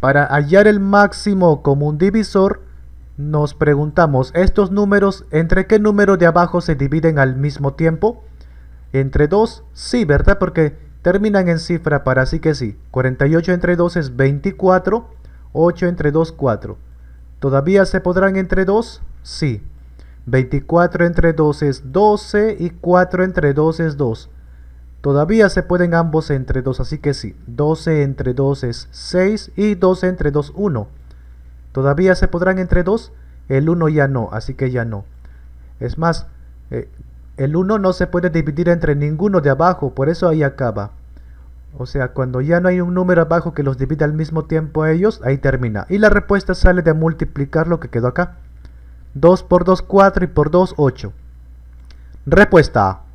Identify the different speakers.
Speaker 1: Para hallar el máximo común divisor, nos preguntamos, ¿estos números entre qué número de abajo se dividen al mismo tiempo? ¿Entre 2? Sí, ¿verdad? Porque terminan en cifra para así que sí. 48 entre 2 es 24, 8 entre 2, 4. ¿Todavía se podrán entre 2? Sí. 24 entre 2 es 12 y 4 entre 2 es 2. Todavía se pueden ambos entre 2, así que sí, 12 entre 2 es 6 y 12 entre 2, 1. Todavía se podrán entre 2, el 1 ya no, así que ya no. Es más, eh, el 1 no se puede dividir entre ninguno de abajo, por eso ahí acaba. O sea, cuando ya no hay un número abajo que los divide al mismo tiempo a ellos, ahí termina. Y la respuesta sale de multiplicar lo que quedó acá. 2 por 2, 4 y por 2, 8. Respuesta